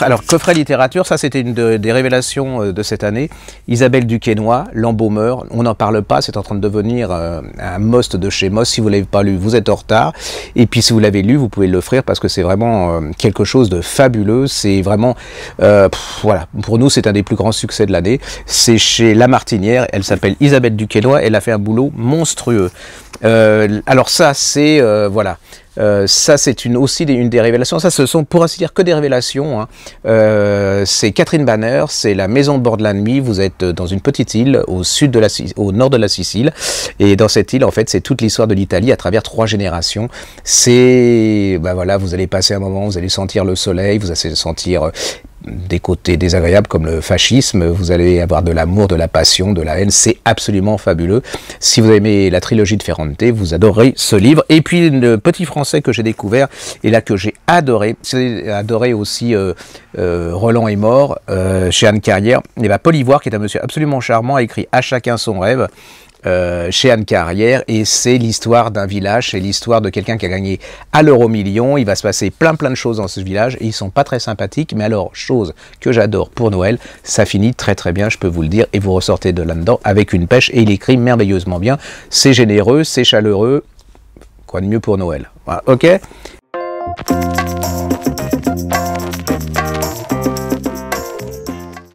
alors, coffret littérature, ça c'était une des révélations euh, de cette année. Isabelle Duquesnoy, L'embaumeur, on n'en parle pas, c'est en train de devenir euh, un must de chez Moss. Si vous ne l'avez pas lu, vous êtes en retard. Et puis si vous l'avez lu, vous pouvez l'offrir parce que c'est vraiment euh, quelque chose de fabuleux. C'est vraiment, voilà, pour nous c'est un des plus grands succès de l'année. C'est chez La Martinière, elle s'appelle Isabelle Duquesnoy, elle a fait un boulot monstrueux. Euh, alors ça, c'est euh, voilà, euh, ça c'est une aussi une des révélations. Ça, ce sont pour ainsi dire que des révélations. Hein. c'est Catherine Banner, c'est la maison de bord de la nuit. Vous êtes dans une petite île au sud de la, au nord de la Sicile, et dans cette île, en fait, c'est toute l'histoire de l'Italie à travers trois générations. C'est, ben voilà, vous allez passer un moment, vous allez sentir le soleil, vous allez sentir des côtés désagréables comme le fascisme, vous allez avoir de l'amour, de la passion, de la haine, c'est absolument fabuleux. Si vous aimez la trilogie de Ferrante, vous adorez ce livre. Et puis le petit français que j'ai découvert et là que j'ai adoré, c'est adoré aussi euh, euh, Roland et mort euh, chez Anne Carrière, et bien Ivoire, qui est un monsieur absolument charmant a écrit À chacun son rêve. Euh, chez Anne Carrière et c'est l'histoire d'un village, c'est l'histoire de quelqu'un qui a gagné à l'euro million. Il va se passer plein plein de choses dans ce village et ils sont pas très sympathiques. Mais alors, chose que j'adore pour Noël, ça finit très très bien, je peux vous le dire. Et vous ressortez de là-dedans avec une pêche et il écrit merveilleusement bien. C'est généreux, c'est chaleureux. Quoi de mieux pour Noël voilà, Ok